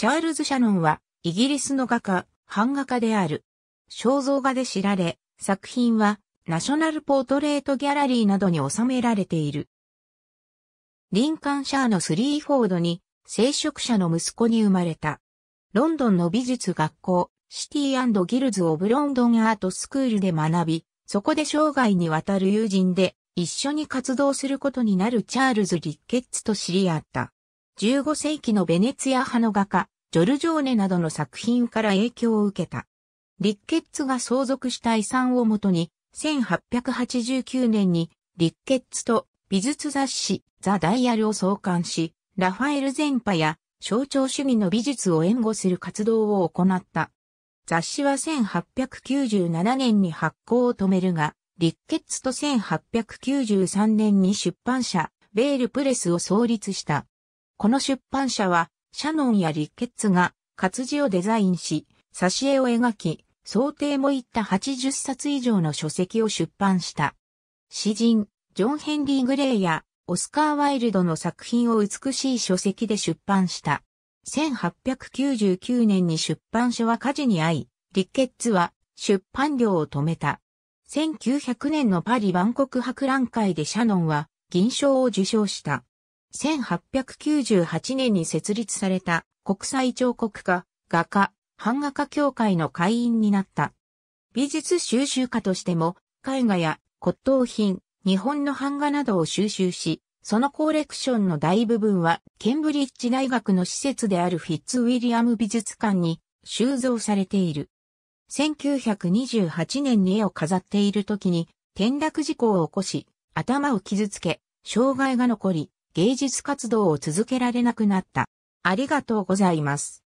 チャールズ・シャノンは、イギリスの画家、版画家である。肖像画で知られ、作品は、ナショナルポートレートギャラリーなどに収められている。リンカンシャーのスリーフォードに、聖職者の息子に生まれた。ロンドンの美術学校、シティギルズ・オブ・ロンドン・アート・スクールで学び、そこで生涯にわたる友人で、一緒に活動することになるチャールズ・リッケッツと知り合った。15世紀のベネツィア派の画家、ジョルジョーネなどの作品から影響を受けた。リッケッツが相続した遺産をもとに、1889年にリッケッツと美術雑誌ザ・ダイヤルを創刊し、ラファエル全派や象徴主義の美術を援護する活動を行った。雑誌は1897年に発行を止めるが、リッケッツと1893年に出版社、ベールプレスを創立した。この出版社は、シャノンやリッケッツが活字をデザインし、挿絵を描き、想定もいった80冊以上の書籍を出版した。詩人、ジョン・ヘンリー・グレイや、オスカー・ワイルドの作品を美しい書籍で出版した。1899年に出版社は火事に遭い、リッケッツは出版料を止めた。1900年のパリ万国博覧会でシャノンは銀賞を受賞した。1898年に設立された国際彫刻家、画家、版画家協会の会員になった。美術収集家としても、絵画や骨董品、日本の版画などを収集し、そのコレクションの大部分は、ケンブリッジ大学の施設であるフィッツウィリアム美術館に収蔵されている。1928年に絵を飾っている時に、転落事故を起こし、頭を傷つけ、障害が残り、芸術活動を続けられなくなった。ありがとうございます。